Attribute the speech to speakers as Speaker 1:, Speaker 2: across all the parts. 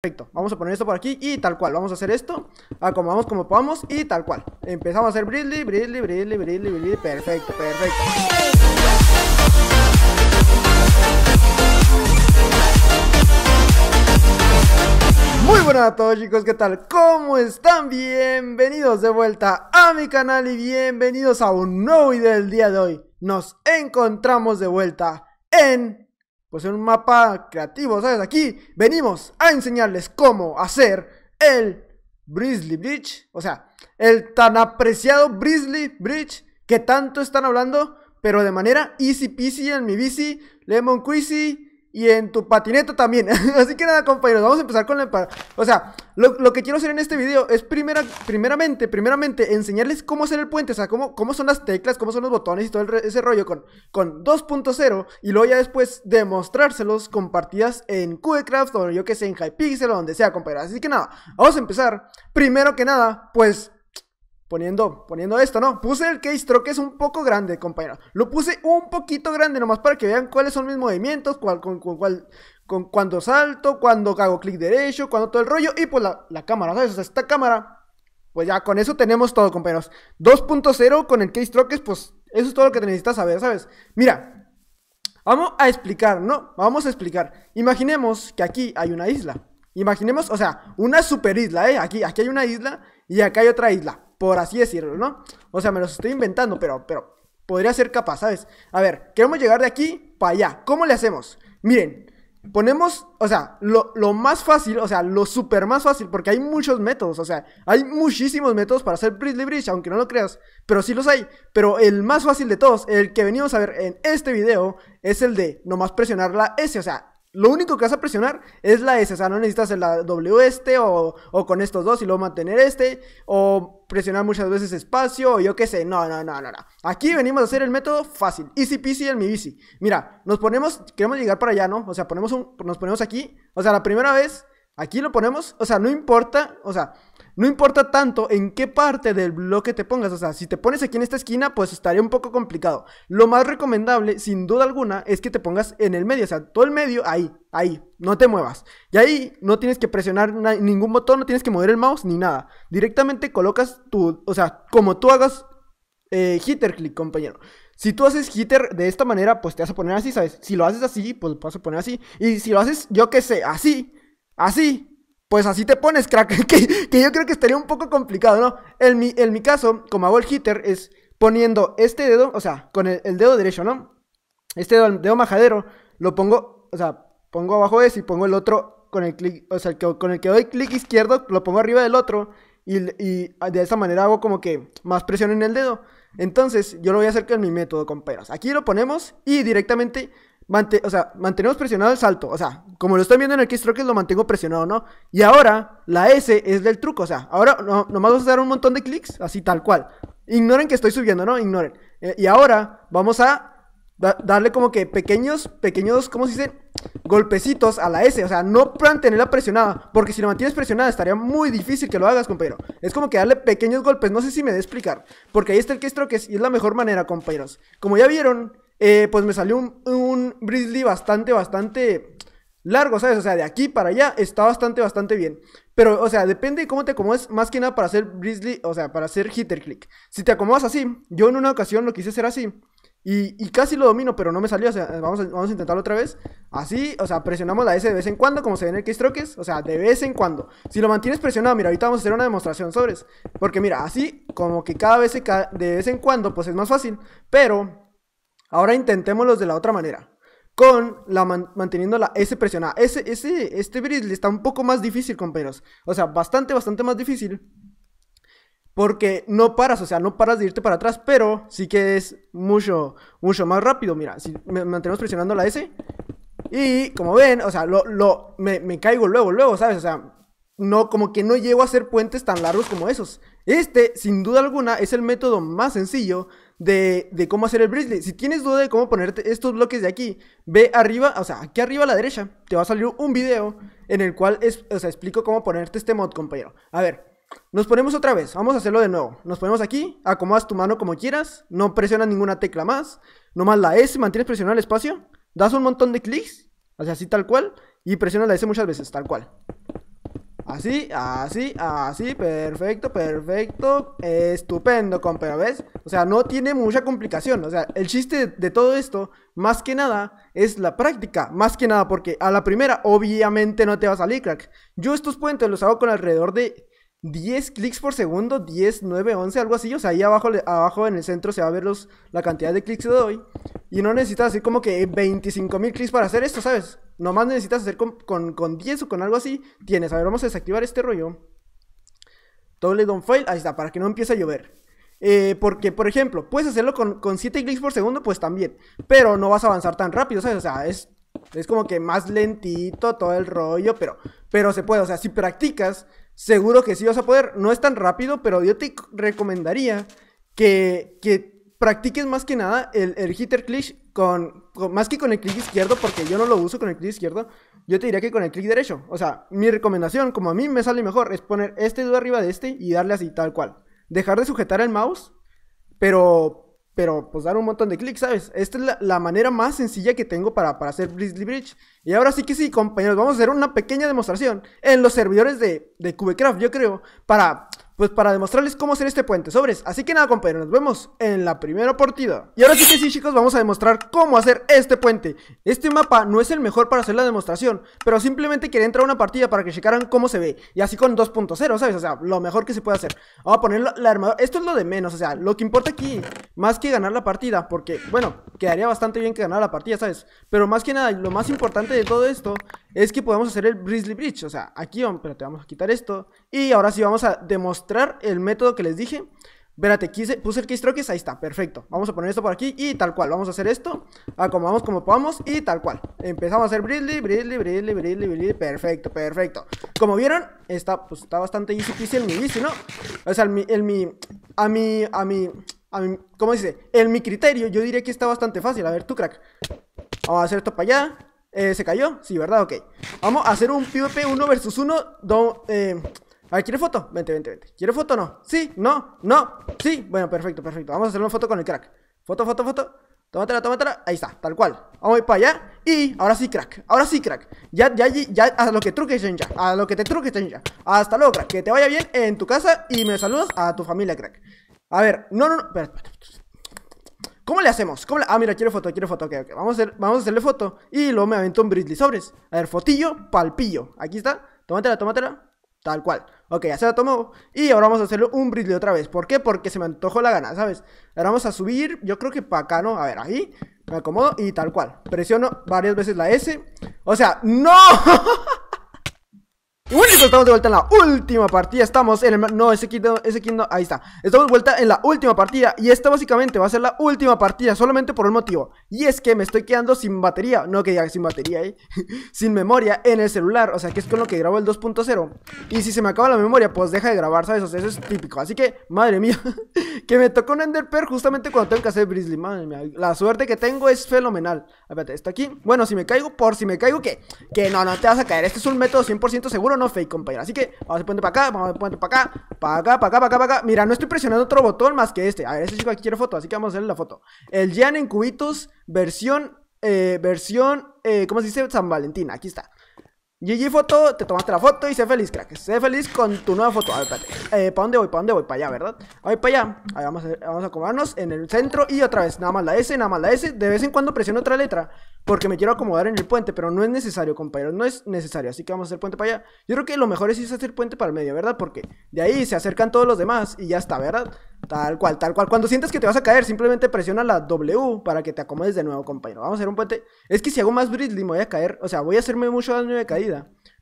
Speaker 1: Perfecto, vamos a poner esto por aquí y tal cual, vamos a hacer esto, acomodamos como podamos y tal cual Empezamos a hacer brisly, brisly, brilli, brisly, brilli, perfecto, perfecto Muy buenas a todos chicos, ¿qué tal? ¿Cómo están? Bienvenidos de vuelta a mi canal y bienvenidos a un nuevo video del día de hoy Nos encontramos de vuelta en pues en un mapa creativo, ¿sabes? Aquí venimos a enseñarles cómo hacer el Brizzly Bridge, o sea, el tan apreciado Brizzly Bridge que tanto están hablando, pero de manera easy peasy en mi bici, lemon queasy, y en tu patineta también. Así que nada, compañeros, vamos a empezar con la... O sea, lo, que quiero hacer en este video es primera, primeramente, primeramente, enseñarles cómo hacer el puente, o sea, cómo, cómo son las teclas, cómo son los botones y todo ese rollo con, con 2.0 y luego ya después demostrárselos con partidas en QDCraft o yo que sé, en Hypixel o donde sea, compañeros. Así que nada, vamos a empezar. Primero que nada, pues poniendo, poniendo esto, ¿no? Puse el case stroke es un poco grande, compañeros. Lo puse un poquito grande nomás para que vean cuáles son mis movimientos, cuál, con, con, cuál, con cuando salto, cuando hago clic derecho, cuando todo el rollo y pues la, cámara, ¿sabes? O sea, esta cámara, pues ya con eso tenemos todo, compañeros. 2.0 con el case stroke, pues eso es todo lo que necesitas saber, ¿sabes? Mira, Vamos a explicar, ¿no? Vamos a explicar. Imaginemos que aquí hay una isla. Imaginemos, o sea, una super isla, ¿eh? Aquí, aquí hay una isla y acá hay otra isla por así decirlo, ¿no? O sea, me los estoy inventando, pero, pero podría ser capaz, ¿sabes? A ver, queremos llegar de aquí para allá. ¿Cómo le hacemos? Miren, ponemos, o sea, lo, más fácil, o sea, lo súper más fácil, porque hay muchos métodos, o sea, hay muchísimos métodos para hacer Bridge Bridge, aunque no lo creas, pero sí los hay. Pero el más fácil de todos, el que venimos a ver en este video, es el de nomás presionar la S, o sea, lo único que vas a presionar es la S. O sea, no necesitas la W este o, con estos dos y luego mantener este. O presionar muchas veces espacio o yo qué sé. No, no, no, no, no. Aquí venimos a hacer el método fácil. Easy peasy en mi bici. Mira, nos ponemos, queremos llegar para allá, ¿no? O sea, ponemos nos ponemos aquí. O sea, la primera vez, aquí lo ponemos. O sea, no importa. O sea, no importa tanto en qué parte del bloque te pongas, o sea, si te pones aquí en esta esquina, pues estaría un poco complicado. Lo más recomendable, sin duda alguna, es que te pongas en el medio, o sea, todo el medio ahí, ahí, no te muevas. Y ahí no tienes que presionar ningún botón, no tienes que mover el mouse ni nada. Directamente colocas tu, o sea, como tú hagas eh, hitter click, compañero. Si tú haces hitter de esta manera, pues te vas a poner así, ¿sabes? Si lo haces así, pues vas a poner así. Y si lo haces, yo qué sé, así, así, pues así te pones, crack. Que, yo creo que estaría un poco complicado, ¿no? En mi, caso, como hago el hitter, es poniendo este dedo, o sea, con el, dedo derecho, ¿no? Este dedo, majadero, lo pongo, o sea, pongo abajo ese y pongo el otro con el clic, o sea, con el que doy clic izquierdo, lo pongo arriba del otro y, y, de esa manera hago como que más presión en el dedo. Entonces, yo lo voy a hacer con mi método, compañeros. Aquí lo ponemos y directamente o sea, mantenemos presionado el salto. O sea, como lo están viendo en el Keystroke, lo mantengo presionado, ¿no? Y ahora, la S es del truco. O sea, ahora no, nomás vas a dar un montón de clics, así tal cual. Ignoren que estoy subiendo, ¿no? Ignoren. Eh, y ahora vamos a darle como que pequeños, pequeños, ¿cómo se dice? Golpecitos a la S. O sea, no mantenerla presionada. Porque si la mantienes presionada, estaría muy difícil que lo hagas, compañero. Es como que darle pequeños golpes. No sé si me de explicar. Porque ahí está el Keystroke y es la mejor manera, compañeros. Como ya vieron, eh, pues me salió un, brizzly bastante, bastante largo, ¿sabes? O sea, de aquí para allá está bastante, bastante bien. Pero, o sea, depende de cómo te acomodes, más que nada para hacer brizzly o sea, para hacer hitter click. Si te acomodas así, yo en una ocasión lo quise hacer así. Y, casi lo domino, pero no me salió. O sea, vamos a, vamos a intentarlo otra vez. Así, o sea, presionamos la S de vez en cuando, como se ve en el Keystroke. O sea, de vez en cuando. Si lo mantienes presionado, mira, ahorita vamos a hacer una demostración sobres. Porque mira, así, como que cada vez de vez en cuando, pues es más fácil. Pero Ahora intentémoslos de la otra manera. Con la manteniendo la S presionada. Ese, ese, este bridle está un poco más difícil, compañeros. O sea, bastante, bastante más difícil. Porque no paras, o sea, no paras de irte para atrás, pero sí que es mucho, mucho más rápido. Mira, si mantenemos presionando la S. Y como ven, o sea, lo, lo me, me, caigo luego, luego, ¿sabes? O sea, no, como que no llego a hacer puentes tan largos como esos. Este, sin duda alguna, es el método más sencillo de, cómo hacer el Brisley. Si tienes duda de cómo ponerte estos bloques de aquí, ve arriba, o sea, aquí arriba a la derecha, te va a salir un video en el cual es, explico cómo ponerte este mod, compañero. A ver, nos ponemos otra vez, vamos a hacerlo de nuevo. Nos ponemos aquí, acomodas tu mano como quieras, no presionas ninguna tecla más, nomás la S, mantienes presionada el espacio, das un montón de clics, así tal cual, y presionas la S muchas veces, tal cual. Así, así, así, perfecto, perfecto. Estupendo, compa, ¿ves? O sea, no tiene mucha complicación. O sea, el chiste de todo esto, más que nada, es la práctica. Más que nada, porque a la primera, obviamente, no te va a salir, crack. Yo estos puentes los hago con alrededor de 10 clics por segundo, 10, 9, 11, algo así. O sea, ahí abajo, abajo en el centro se va a ver la cantidad de clics que doy. Y no necesitas así como que 25 mil clics para hacer esto, ¿sabes? Nomás necesitas hacer con, 10 o con algo así. Tienes, a ver, vamos a desactivar este rollo. Doble don't fail, ahí está, para que no empiece a llover. Eh, porque, por ejemplo, puedes hacerlo con, con 7 clics por segundo, pues también. Pero no vas a avanzar tan rápido, ¿sabes? O sea, es es como que más lentito todo el rollo, pero, pero se puede. O sea, si practicas, seguro que sí vas a poder. No es tan rápido, pero yo te recomendaría que, practiques más que nada el, el hitter click con, más que con el clic izquierdo, porque yo no lo uso con el clic izquierdo, yo te diría que con el clic derecho. O sea, mi recomendación, como a mí me sale mejor, es poner este dedo arriba de este y darle así tal cual. Dejar de sujetar el mouse, pero pero pues dar un montón de clics, ¿sabes? Esta es la, manera más sencilla que tengo para, para hacer Blizzly Bridge. Y ahora sí que sí, compañeros, vamos a hacer una pequeña demostración en los servidores de, de Cubecraft, yo creo, para, pues para demostrarles cómo hacer este puente sobres. Así que nada, compañeros, nos vemos en la primera partida. Y ahora sí que sí, chicos, vamos a demostrar cómo hacer este puente. Este mapa no es el mejor para hacer la demostración, pero simplemente quería entrar a una partida para que checaran cómo se ve. Y así con 2.0, ¿sabes? O sea, lo mejor que se puede hacer. Vamos a poner la armadura. Esto es lo de menos, o sea, lo que importa aquí, más que ganar la partida, porque, bueno, quedaría bastante bien que ganara la partida, ¿sabes? Pero más que nada, lo más importante de todo esto es que podemos hacer el Brizzly Bridge. O sea, aquí vamos, te vamos a quitar esto. Y ahora sí vamos a demostrar el método que les dije. Vérate, quise, puse el keystrokes, ahí está, perfecto. Vamos a poner esto por aquí y tal cual. Vamos a hacer esto, acomodamos como podamos y tal cual. Empezamos a hacer Brizzly, Brizzly, Brizzly, Brizzly, Brizzly, perfecto, perfecto. Como vieron, está, pues, está bastante easy peasy el mi bici, ¿no? O sea, el mi, a mi, a mi, a mi, ¿cómo dice? En mi criterio, yo diría que está bastante fácil. A ver, tú, crack. Vamos a hacer esto para allá. Eh, ¿Se cayó? Sí, ¿verdad? Ok. Vamos a hacer un PvP 1 versus 1. Eh, a ver, ¿quiere foto? Vente, vente, vente. ¿Quiere foto o no? Sí, no, no, sí. Bueno, perfecto, perfecto. Vamos a hacer una foto con el crack. Foto, foto, foto. Tómatela, tómatela. Ahí está, tal cual. Vamos a ir para allá. Y ahora sí, crack. Ahora sí, crack. Ya, ya, ya. A lo que truques, ya. A lo que te truques, ya. Hasta luego, crack. Que te vaya bien en tu casa y me saludas a tu familia, crack. A ver, no, no, no. Espera, espera, espera. ¿Cómo le hacemos? ¿Cómo Ah, mira, quiero foto, quiero foto. Ok, ok. Vamos a, vamos a hacerle foto. Y luego me avento un Brisley sobres. A ver, fotillo, palpillo. Aquí está. Tómatela, tómatela. Tal cual. Ok, ya se la tomó. Y ahora vamos a hacerle un Brisley otra vez. ¿Por qué? Porque se me antojó la gana, ¿sabes? Ahora vamos a subir. Yo creo que para acá, ¿no? A ver, ahí. Me acomodo y tal cual. Presiono varias veces la S. O sea, ¡no! Y estamos de vuelta en la última partida Estamos en el... No, ese quinto, ese quinto, ahí está Estamos de vuelta en la última partida Y esta básicamente va a ser la última partida Solamente por un motivo Y es que me estoy quedando sin batería No que diga sin batería, ¿eh? sin memoria en el celular O sea, que es con lo que grabo el 2.0 Y si se me acaba la memoria, pues deja de grabar, ¿sabes? eso es típico Así que, madre mía Que me tocó un enderpear justamente cuando tengo que hacer brizzly Madre mía, la suerte que tengo es fenomenal Espérate, está aquí Bueno, si me caigo, por si me caigo, que Que no, no te vas a caer Este es un método 100% seguro no fake, compañero. Así que vamos a poner para acá, vamos a poner para acá, para acá, para acá, para acá, para acá. Mira, no estoy presionando otro botón más que este. A ver, este chico aquí quiere foto, así que vamos a hacerle la foto. El Jan en cubitos, versión, eh, versión, eh, ¿cómo se dice? San Valentín, aquí está. GG foto, te tomaste la foto y sé feliz, crack. Sé feliz con tu nueva foto. A ver, espérate. Eh, ¿Para dónde voy? ¿Para dónde voy? Para allá, ¿verdad? Ahí para allá. vamos a, acomodarnos en el centro y otra vez. Nada más la S, nada más la S. De vez en cuando presiono otra letra porque me quiero acomodar en el puente, pero no es necesario, compañero. No es necesario. Así que vamos a hacer puente para allá. Yo creo que lo mejor es hacer puente para el medio, ¿verdad? Porque de ahí se acercan todos los demás y ya está, ¿verdad? Tal cual, tal cual. Cuando sientas que te vas a caer, simplemente presiona la W para que te acomodes de nuevo, compañero. Vamos a hacer un puente. Es que si hago más bridge, me voy a caer. O sea, voy a hacerme mucho daño de caída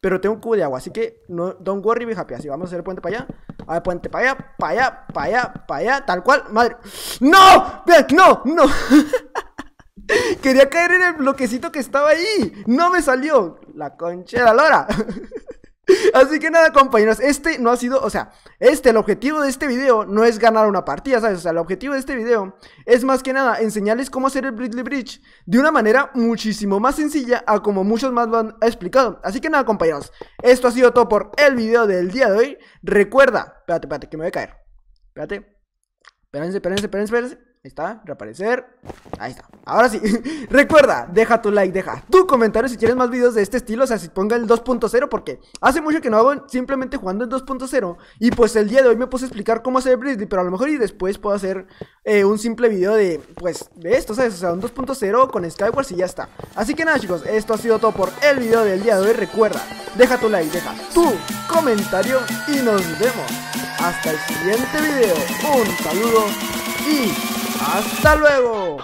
Speaker 1: pero tengo un cubo de agua, así que no, don't worry, be happy. Así, vamos a hacer el puente para allá. A ver, puente para allá, para allá, para allá, para allá, tal cual. Madre. ¡No! ¡No! ¡No! Quería caer en el bloquecito que estaba ahí. No me salió. La concha de la lora. Así que nada, compañeros, este no ha sido, o sea, este, el objetivo de este video no es ganar una partida, ¿sabes? O sea, el objetivo de este video es más que nada enseñarles cómo hacer el Bridley Bridge de una manera muchísimo más sencilla a como muchos más lo han explicado. Así que nada, compañeros, esto ha sido todo por el video del día de hoy. Recuerda, espérate, espérate, que me voy a caer. Espérate. Espérense, espérense, espérense, Ahí está, reaparecer. Ahí está. Ahora sí. Recuerda, deja tu like, deja tu comentario si quieres más videos de este estilo. O sea, si ponga el 2.0 porque hace mucho que no hago simplemente jugando el 2.0. Y pues el día de hoy me puse a explicar cómo hacer Brizzly pero a lo mejor y después puedo hacer eh, un simple video de, pues, de esto, O sea, un 2.0 con Skywars y ya está. Así que nada, chicos, esto ha sido todo por el video del día de hoy. Recuerda, deja tu like, deja tu comentario y nos vemos. Hasta el siguiente video. Un saludo y... ¡Hasta luego!